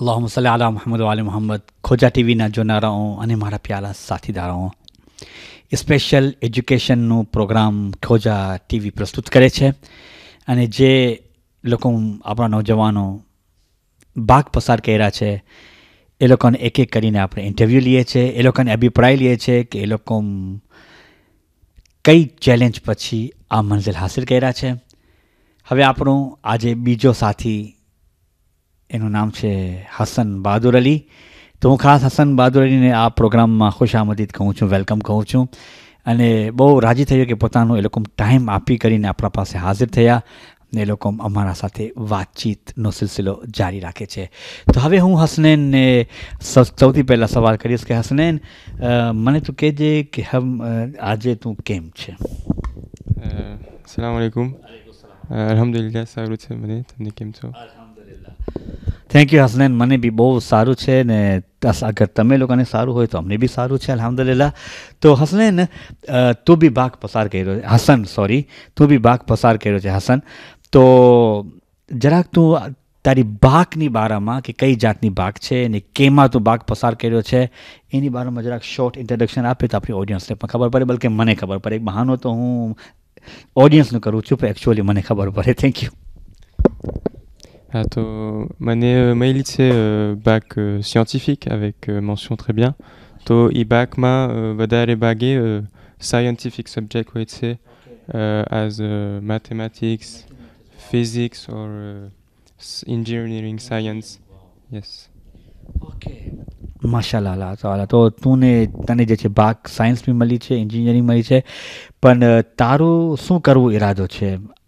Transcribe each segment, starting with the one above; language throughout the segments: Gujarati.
અલ્લાહમ સલ્લા અલા મોહમ્મદ વાલી મોહમ્મદ ખોજા ટીવીના જોનારાઓ અને મારા પ્યારા સાથીદારાઓ સ્પેશિયલ એજ્યુકેશનનું પ્રોગ્રામ ખોજા ટીવી પ્રસ્તુત કરે છે અને જે લોકો આપણા નવજવાનો ભાગ પસાર કર્યા છે એ લોકોને એક એક કરીને આપણે ઇન્ટરવ્યૂ લઈએ છીએ એ લોકોને અભિપ્રાય લઈએ છીએ કે એ લોકો કઈ ચેલેન્જ પછી આ મંઝિલ હાંસિલ કર્યા છે હવે આપણું આજે બીજો સાથી એનું નામ છે હસન બહાદુર અલી તો હું ખાસ હસન બહાદુર અલીને આ પ્રોગ્રામમાં ખુશ આમદીદ કહું છું વેલકમ કહું છું અને બહુ રાજી થયો કે પોતાનો એ લોકો ટાઈમ આપી કરીને આપણા પાસે હાજર થયા ને લોકો અમારા સાથે વાતચીતનો સિલસિલો જારી રાખે છે તો હવે હું હસનેનને સૌથી પહેલાં સવાલ કરીશ કે હસનેન મને તું કહેજે કે હમ આજે તું કેમ છે સલામ અલૈકુમ અલહમદુલિલ્લાહ સારું છે મને તમને કેમ છો થેન્ક યુ હસનૈન મને બી બહુ સારું છે ને અગર તમે લોકોને સારું હોય તો અમને બી સારું છે અલહમદુલિલ્લા તો હસનૈન તું બી ભાગ પસાર કર્યો છે હસન સોરી તું બી ભાગ પસાર કર્યો છે હસન તો જરાક તું તારી બાકની બારામાં કે કઈ જાતની બાક છે અને કેમાં તું બાક પસાર કર્યો છે એની બારામાં જરાક શોર્ટ ઇન્ટ્રોડક્શન આપે તો આપણી ઓડિયન્સને પણ ખબર પડે બલકે મને ખબર પડે એક બહાનો તો હું ઓડિયન્સનું કરું છું પણ એકચ્યુઅલી મને ખબર પડે thank you Ah, to mane euh, mailitse uh, bac uh, scientifique avec uh, mention très bien. To i bac ma vadare bagé scientific subject hoitse as mathematics, physics or engineering science. Yes. Okay. માશાલા Allah, તો અલા તો તું ને તને જે છે બાગ સાયન્સ બી મળી છે એન્જિનિયરિંગ મળી છે પણ તારું શું કરવું ઈરાદો છે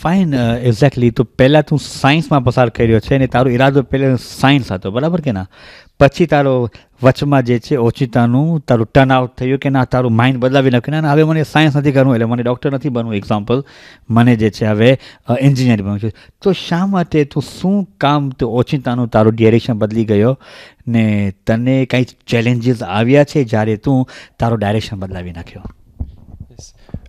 ફાઇન એક્ઝેક્ટલી તો પહેલાં તું સાયન્સમાં પસાર કર્યો છે અને તારો ઈરાદો પહેલાં સાયન્સ હતો બરાબર કે ના પછી તારો વચમાં જે છે ઓચિતાનું તારું ટર્ન આઉટ થયું કે ના તારું માઇન્ડ બદલાવી નાખ્યું ના હવે મને સાયન્સ નથી કરવું એટલે મને ડૉક્ટર નથી બનવું એક્ઝામ્પલ મને જે છે હવે એન્જિનિયરિંગ બનવું છે તો શા માટે તું શું કામ તો ઓચિતાનું તારું ડિરેક્શન બદલી ગયો ને તને કંઈ ચેલેન્જીસ આવ્યા છે જ્યારે તું તારો ડાયરેક્શન બદલાવી નાખ્યો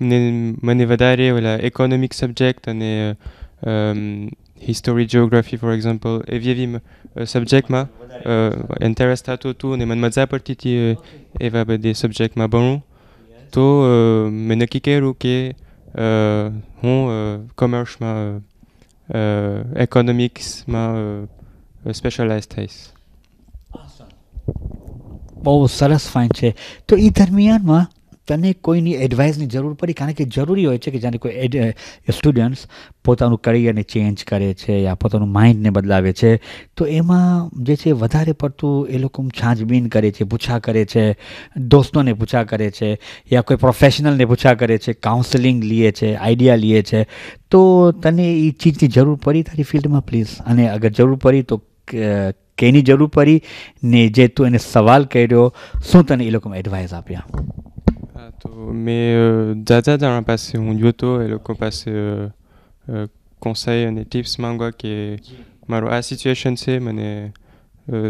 ne mene vadare ou economic subject ane uh, um, euh, history geography for example e subject ma uh, interest ato tu ne man mazza partiti uh, eva be bah, de subject ma bon to uh, mene kikeru ke uh, hon uh, commerce ma uh, economics ma uh, specialized thais awesome. Bon, ça reste fin. Tu es intermédiaire, moi? તને કોઈની એડવાઇસની જરૂર પડી કારણ કે જરૂરી હોય છે કે જ્યારે કોઈ એડ સ્ટુડન્ટ્સ પોતાનું કરિયરને ચેન્જ કરે છે યા પોતાનું માઇન્ડને બદલાવે છે તો એમાં જે છે વધારે પડતું એ લોકો છાંજબીન કરે છે પૂછા કરે છે દોસ્તોને પૂછા કરે છે યા કોઈ પ્રોફેશનલને પૂછા કરે છે કાઉન્સેલિંગ લે છે આઈડિયા લે છે તો તને એ ચીજની જરૂર પડી તારી ફિલ્ડમાં પ્લીઝ અને અગર જરૂર પડી તો કેની જરૂર પડી ને જે તું એને સવાલ કર્યો શું તને એ લોકોમાં એડવાઇસ આપ્યા mais euh, data dans le passé, euh, euh, un yoto et le passé conseil and tips manga qui maro a situation c'est mane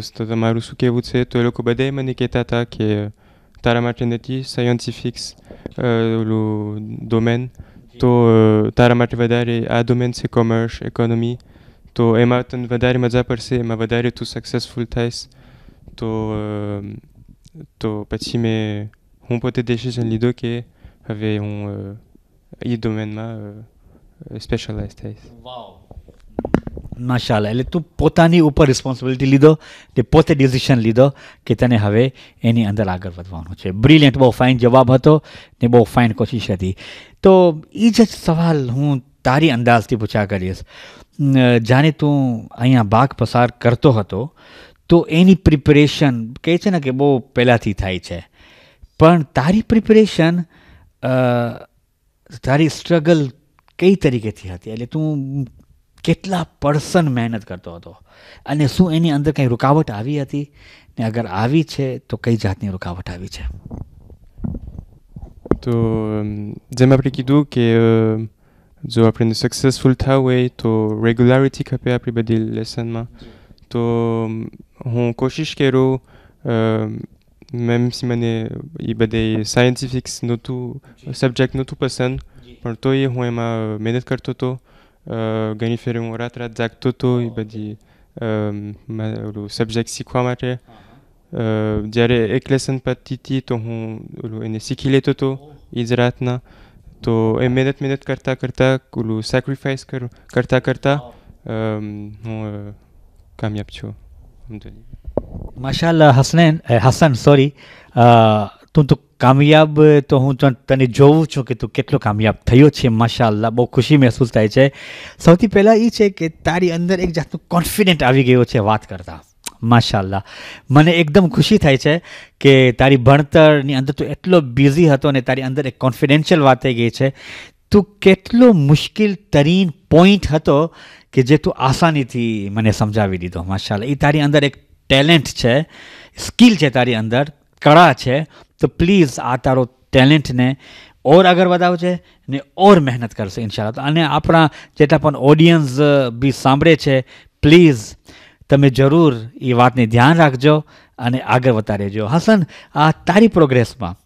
stata maru sukevu c'est to le kobade mane ketata qui euh, taramatneti scientifics le domaine to taramat vadare a ah, domaine c'est commerce économie to ematen vadare maza se ma vadare to successful ties to to patime honpote decision lidoke have un i domain ma specialise થઈશ માશાલા એટલે તું પોતાની ઉપર રિસ્પોન્સિબિલિટી લીધો તે પોતે ડિસિશન લીધો કે તને હવે એની અંદર આગળ વધવાનું છે બ્રિલિયન્ટ બહુ ફાઇન જવાબ હતો ને બહુ ફાઇન કોશિશ હતી તો એ જ સવાલ હું તારી અંદાજથી પૂછા કરીશ જાણે તું અહીંયા ભાગ પસાર કરતો હતો તો એની પ્રિપરેશન કહે છે ને કે બહુ પહેલાંથી થાય છે પણ તારી પ્રિપરેશન તારી સ્ટ્રગલ કઈ તરીકેથી હતી એટલે તું કેટલા પર્સન મહેનત કરતો હતો અને શું એની અંદર કંઈ રૂકાવટ આવી હતી ને અગર આવી છે તો કઈ જાતની રૂકાવટ આવી છે તો જેમ આપણે કીધું કે જો આપણે સક્સેસફુલ થવું હોય તો રેગ્યુલારિટી ખપે આપણી બધી લેસનમાં તો હું કોશિશ કરું મેમ મને એ બધે સાયન્ટિફિક્સ નહોતું સબ્જેક્ટ નહોતું પસંદ પણ તોય હું એમાં મહેનત કરતો હતો ઘણી ફેર હું રાત રાત જાગતો હતો એ બધી ઓલું સબ્જેક્ટ શીખવા માટે જ્યારે એક લેસન પતી હતી તો હું ઓલું એને શીખી લેતો હતો એ જ રાતના તો એ મહેનત મહેનત કરતાં કરતાં ઓલું સેક્રિફાઈસ કરતાં કરતાં હું કામયાબ છું અમદાવાદ માશાલ્લા હસનેન હસન સોરી તું તો કામયાબ તો હું તને જોઉં છું કે તું કેટલો કામયાબ થયો છે માશાલ્લા બહુ ખુશી મહેસૂસ થાય છે સૌથી પહેલાં એ છે કે તારી અંદર એક જાતનું કોન્ફિડન્ટ આવી ગયો છે વાત કરતાં માશાલ્લા મને એકદમ ખુશી થાય છે કે તારી ભણતરની અંદર તું એટલો બિઝી હતો ને તારી અંદર એક કોન્ફિડેન્શિયલ વાત થઈ ગઈ છે તું કેટલો મુશ્કેલ તરીન પોઈન્ટ હતો કે જે તું આસાનીથી મને સમજાવી દીધો માશાલ્લા એ તારી અંદર એક ટેલેન્ટ છે સ્કિલ છે તારી અંદર કળા છે તો પ્લીઝ આ તારો ટેલેન્ટને ઓર આગળ વધાવજે ને ઓર મહેનત કરશે ઇન્શાલ્લાહ અને આપણા જેટલા પણ ઓડિયન્સ બી સાંભળે છે પ્લીઝ તમે જરૂર એ વાતને ધ્યાન રાખજો અને આગળ વધતા રહેજો હસન આ તારી પ્રોગ્રેસમાં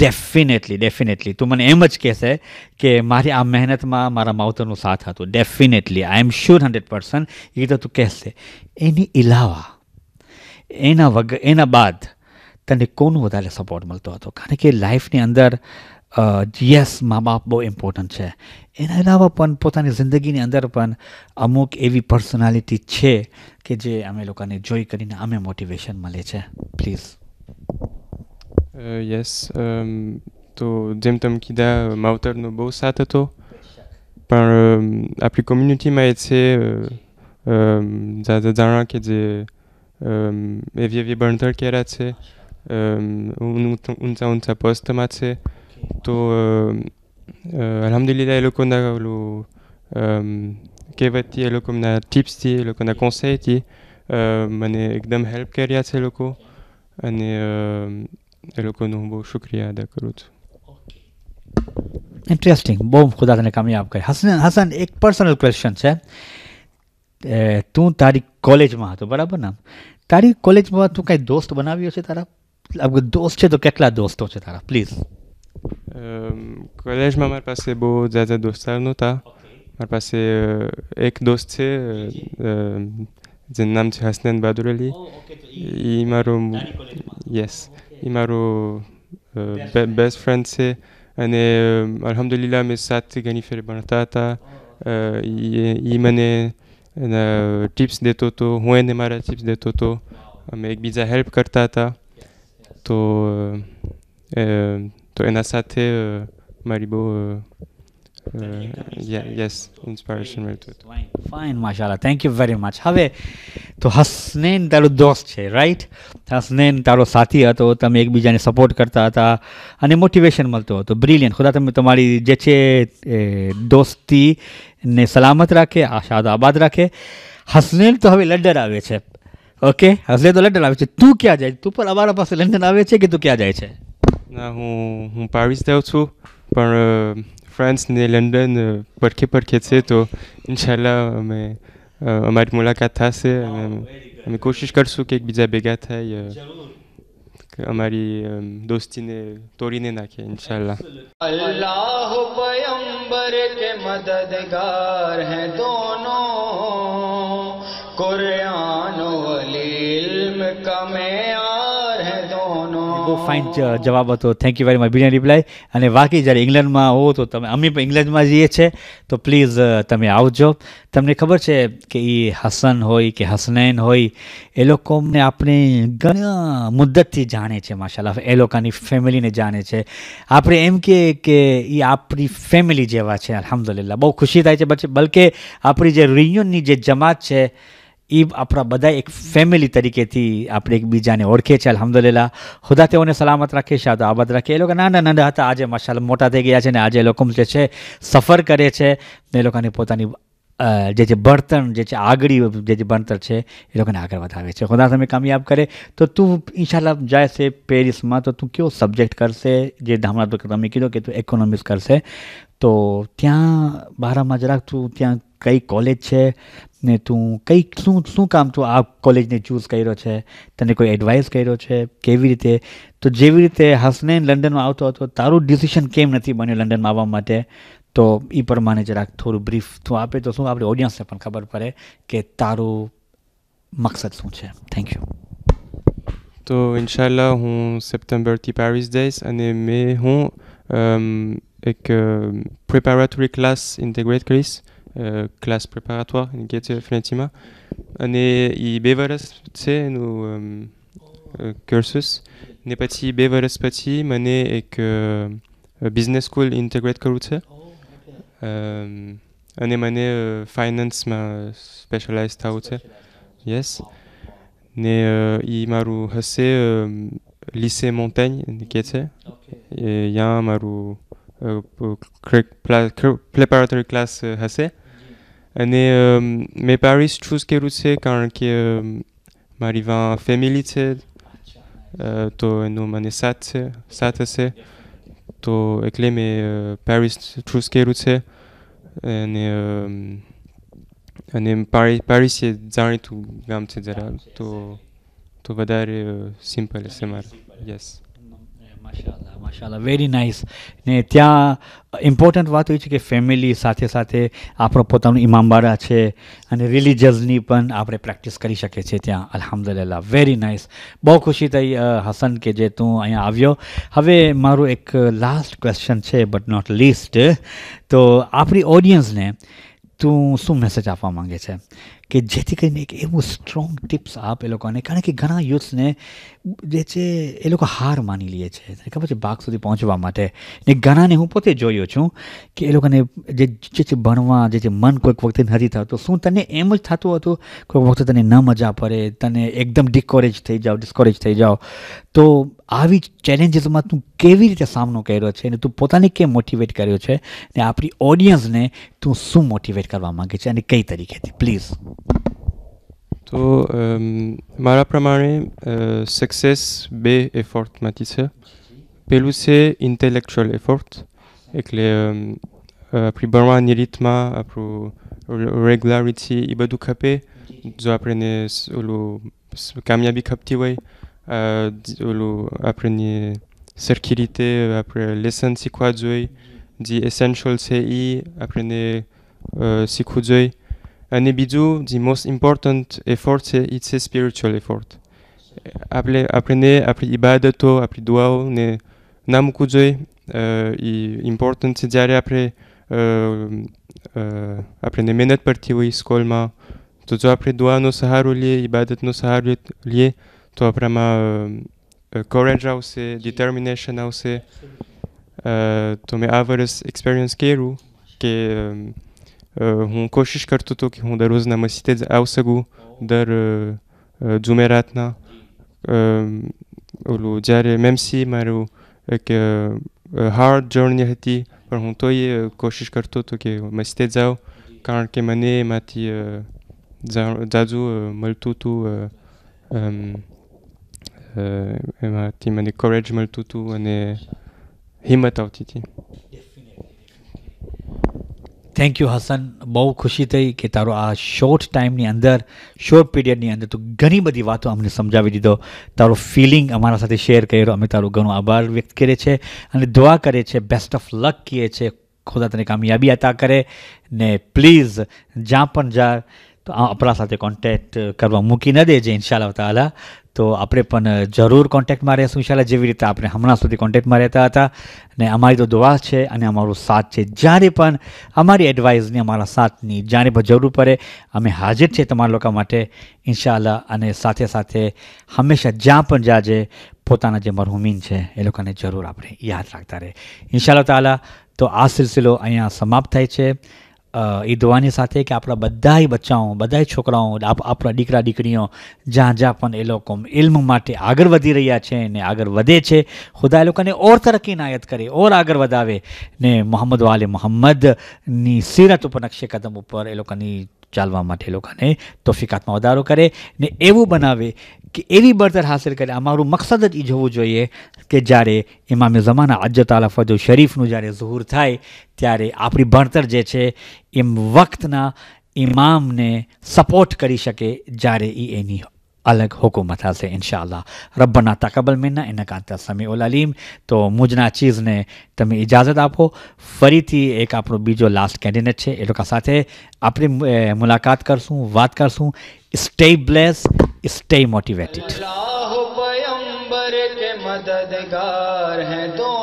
ડેફિનેટલી ડેફિનેટલી તું મને એમ જ કહેશે કે મારી આ મહેનતમાં મારા માવતરનો સાથ હતું definitely I am sure hundred percent એ તો તું કહેશે એની અલાવા એના વગર એના બાદ તને કોનો વધારે સપોર્ટ મળતો હતો કારણ કે લાઈફની અંદર યસ મા બાપ બહુ ઇમ્પોર્ટન્ટ છે એના અલાવા પણ પોતાની જિંદગીની અંદર પણ અમુક એવી પર્સનાલિટી છે કે જે અમે લોકોને જોઈ કરીને અમે મોટિવેશન મળે છે પ્લીઝ યસ તો જેમ તમે કીધા માવતરનો બહુ સાથ હતો પણ આપણી કોમ્યુનિટીમાં એ છે જાણા કે જે એવી ભણતર કર્યા છે ઊંચા ઊંચા પોસ્ટમાં છે તો અલહમદુલિલ્લા એ લોકોના ઓલું કહેવતથી એ લોકોના ટિપ્સથી એ લોકોના કોન્સેથી મને એકદમ હેલ્પ કર્યા છે લોકો અને એ લોકોનો હું બહુ શુક્રિયા અદા કરું છું ઇન્ટરેસ્ટિંગ બહુ ખુદા તને કામયાબ કરી હસન હસન એક પર્સનલ ક્વેશ્ચન છે તું તારી કોલેજમાં હતો બરાબર ને તારી કોલેજમાં તું કાંઈ દોસ્ત બનાવ્યો છે તારા દોસ્ત છે તો કેટલા દોસ્તો છે તારા પ્લીઝ કોલેજમાં મારી પાસે બહુ જ્યાદા દોસ્તાર નહોતા મારી પાસે એક દોસ્ત છે જેનું નામ છે હસનેન બાદુરેલી એ મારો યસ એ મારો બેસ્ટ ફ્રેન્ડ છે અને અલહમદુલિલ્લા મેં સાતથી ઘણી ફેર ભણતા હતા એ મને and uh, tips de toto, huene mara tips de toto, wow. biza help kartata, yes, to uh, uh, to enasate maribo yes inspiration મળતું હતું ફાઇન માશાલા થેન્ક યુ વેરી મચ હવે તો હસનેન તારો દોસ્ત છે રાઈટ હસનેન તારો સાથી હતો તમે એકબીજાને સપોર્ટ કરતા હતા અને મોટિવેશન મળતો હતો બ્રિલિયન ખુદા તમે તમારી જે છે દોસ્તી ને સલામત રાખે આશાદ આબાદ રાખે હસનેન તો હવે લંડન આવે છે ઓકે હસનૈન તો લંડન આવે છે તું ક્યાં જાય તું પણ અમારા પાસે લંડન આવે છે કે તું ક્યાં જાય છે ના હું હું પાવીસ થયો છું પણ فرانس نے لنڈن پڑھے پڑھے تھے تو ان شاء اللہ ہمیں ہماری ملاقات تھا سے ہمیں کوشش کر کہ ایک بیجا بیگا تھا یا ہماری دوستی نے توڑی نے نہ کیا ان شاء اللہ اللہ پیمبر کے مددگار ہیں دونوں قرآن و علم کا میں બહુ ફાઇન uh, જવાબ હતો thank you very much billion reply અને બાકી જ્યારે ઇંગ્લેન્ડમાં હો તો તમે અમે પણ ઇંગ્લેન્ડમાં જઈએ છે તો પ્લીઝ uh, તમે આવજો તમને ખબર છે કે એ હસન હોય કે હસનૈન હોય એ લોકોને આપણે ઘણા મુદ્દતથી જાણે છે માશાલ્લાહ એ લોકોની ફેમિલીને જાણે છે આપણે એમ કે કે એ આપણી ફેમિલી જેવા છે અલહમદુલિલ્લા બહુ ખુશી થાય છે બલકે આપણી જે રિયુનની જે જમાત છે એ આપણા બધા એક ફેમિલી તરીકેથી આપણે એકબીજાને ઓળખે છે અલહમદુલિલ્લા ખુદા તેઓને સલામત રાખે છે તો આબાદ રાખે એ લોકો નાના નાના હતા આજે માશાલ મોટા થઈ ગયા છે ને આજે લોકો જે છે સફર કરે છે ને એ લોકોની પોતાની જે જે બળતણ જે છે આગળી જે જે બળતર છે એ લોકોને આગળ વધાવે છે ખુદા તમે કામયાબ કરે તો તું ઇન્શાલ્લા જાય છે પેરિસમાં તો તું કયો સબ્જેક્ટ કરશે જે હમણાં તો તમે કીધો કે તું ઇકોનોમિક્સ કરશે તો ત્યાં બારામાં જરાક તું ત્યાં કઈ કોલેજ છે ને તું કઈ શું શું કામ તું આ કોલેજને ચૂઝ કર્યો છે તને કોઈ એડવાઇસ કર્યો છે કેવી રીતે તો જેવી રીતે હસને લંડનમાં આવતો હતો તારું ડિસિશન કેમ નથી બન્યું લંડનમાં આવવા માટે તો એ પ્રમાણે જરાક થોડું બ્રીફ તું આપે તો શું આપણે ઓડિયન્સને પણ ખબર પડે કે તારું મકસદ શું છે થેન્ક યુ તો ઇન્શાલ્લાહ હું સપ્ટેમ્બરથી પેરિસ જઈશ અને મેં હું એક પ્રિપેરેટરી ક્લાસ ઇન્ટિગ્રેટ કરીશ Euh, classe préparatoire, Gete Flentima. On est i bevaras, tu sais, nos euh, euh, cursus. On est pati bevaras pati, on est avec euh, business school integrate karutse. On est mané finance ma specialized taute. Yes. N'est, est i maru hasse lycée Montaigne, Gete. Et il y a maru Uh, preparatory class uh, અને મેં પેરિસ ચૂઝ કર્યું છે કારણ કે મારી વાં ફેમિલી છે તો એનું મને સાથ છે સાથ હશે તો એટલે મેં પેરિસ ચૂઝ કર્યું છે અને અને પેરિસ એ જાણીતું ગામ છે જરા તો તો વધારે સિમ્પલ હશે મારે યસ માશાલ્લાહ માશાલ્લાહ વેરી નાઇસ ને ત્યાં ઇમ્પોર્ટન્ટ વાત એ છે કે ફેમિલી સાથે સાથે આપણો પોતાનું ઇમામબાડા છે અને રિલિજિયસની પણ આપણે પ્રેક્ટિસ કરી શકીએ છીએ ત્યાં અલહમદુલિલ્લાહ વેરી નાઇસ બહુ ખુશી થઈ હસન કે જે તું અહીંયા આવ્યો હવે મારું એક લાસ્ટ ક્વેશ્ચન છે બટ નોટ લીસ્ટ તો આપણી ઓડિયન્સને તું શું મેસેજ આપવા માંગે છે કે જેથી કરીને એક એવું સ્ટ્રોંગ ટિપ્સ આપ એ લોકોને કારણ કે ઘણા યુથ્સને જે છે એ લોકો હાર માની લે છે ખબર છે બાગ સુધી પહોંચવા માટે ને ઘણાને હું પોતે જોયો છું કે એ લોકોને જે જે છે ભણવા જે છે મન કોઈક વખતે નથી થતું શું તને એમ જ થતું હતું કોઈક વખતે તને ન મજા પડે તને એકદમ ડિસ્કોરેજ થઈ જાઓ ડિસ્કોરેજ થઈ જાઓ તો આવી ચેલેન્જીસમાં તું કેવી રીતે સામનો કર્યો છે અને તું પોતાને કેમ મોટિવેટ કર્યો છે ને આપણી ઓડિયન્સને તું શું મોટિવેટ કરવા માગે છે અને કઈ તરીકેથી please Donc euh mara pramane euh, success be effort matisa pelouse intellectual effort ek le euh, euh, apri baran ritma pro regularity ibadu kape zo apprenes o lo se kamyabi captivitye o lo apprenir circiliter apre lesson c'est quoi zoi di essential c'est i apprenir sikudoi અને બીજું જે મોસ્ટ ઇમ્પોર્ટન્ટ એફર્ટ છે એ છે સ્પિરિચ્યુઅલ એફર્ટ આપણે આપણને આપણી ઇબાદતો આપણી દુઆઓને ના મૂકવું જોઈએ એ ઇમ્પોર્ટન્ટ છે જ્યારે આપણે આપણને મહેનત પડતી હોય સ્કૂલમાં તો જો આપણે દુઆનો સહારો લઈએ ઇબાદતનો સહારો લઈએ તો આપણામાં કોરેજ આવશે ડિટર્મિનેશન આવશે તો મેં આ વર્ષ એક્સપિરિયન્સ કર્યું કે هون کوشش کرد تو که هون در روزنامه او سگو در جمعراتنا اولو جاره ممسی مارو اک هارد جورنی هتی پر هون توی کوشش کرد تو که مسیتز او کار که منی ماتی زادو ملتو تو ماتی منی کوریج ملتو تو انه همت اوتی تی થેન્ક યુ હસન બહુ ખુશી થઈ કે તારો આ શોર્ટ ટાઈમની અંદર શોર્ટ પીરિયડની અંદર તું ઘણી બધી વાતો અમને સમજાવી દીધો તારો ફિલિંગ અમારા સાથે શેર કર્યો અમે તારો ઘણો આભાર વ્યક્ત કરે છે અને દુઆ કરે છે બેસ્ટ ઓફ લક કહીએ છીએ ખુદા તને કામયાબી અતા કરે ને પ્લીઝ જ્યાં પણ જા તો આ આપણા સાથે કોન્ટેક્ટ કરવા મૂકી ન દેજે ઇન્શાલ્લાહ તાલા તો આપણે પણ જરૂર કોન્ટેક્ટમાં રહેશું ઇન્શાલ્લાહ જેવી રીતે આપણે હમણાં સુધી કોન્ટેક્ટમાં રહેતા હતા અને અમારી તો દુઆ છે અને અમારો સાથ છે જ્યારે પણ અમારી એડવાઇઝની અમારા સાથની જ્યારે પણ જરૂર પડે અમે હાજર છીએ તમારા લોકો માટે ઇન્શાલ્લાહ અને સાથે સાથે હંમેશા જ્યાં પણ જાજે પોતાના જે મરહુમીન છે એ લોકોને જરૂર આપણે યાદ રાખતા રહે ઇન્શાલ્લાહ તાલા તો આ સિલસિલો અહીંયા સમાપ્ત થાય છે એ ધોવાની સાથે કે આપણા બધાય બચ્ચાઓ બધાય છોકરાઓ આપણા દીકરા દીકરીઓ જ્યાં જ્યાં પણ એ લોકો ઇલ્મ માટે આગળ વધી રહ્યા છે ને આગળ વધે છે ખુદા એ લોકોને ઓર તરક્કી નાયત કરે ઓર આગળ વધાવે ને મોહમ્મદ વાલે મોહમ્મદની સીરત ઉપર નક્ષે કદમ ઉપર એ લોકોની ચાલવા માટે લોકોને તોફિકાતમાં વધારો કરે ને એવું બનાવે કે એવી બળતર હાંસલ કરે અમારું મકસદ જ એ જોવું જોઈએ કે જ્યારે ઇમામે જમાના અજ્જત આલા ફજો શરીફનું જ્યારે ઝહુર થાય ત્યારે આપણી ભણતર જે છે એમ વખતના ઇમામને સપોર્ટ કરી શકે જ્યારે એ એની الگ حکومت سے ان شاء اللہ منا تھا قبل مینا ان کا سمی العلیم تو چیز نے تم اجازت آپ فری تھی ایک آپ بیجو لاسٹ کینڈیڈیٹ ہے ہے اپنی ملاقات کرسوں کرسوں مددگار ہیں دو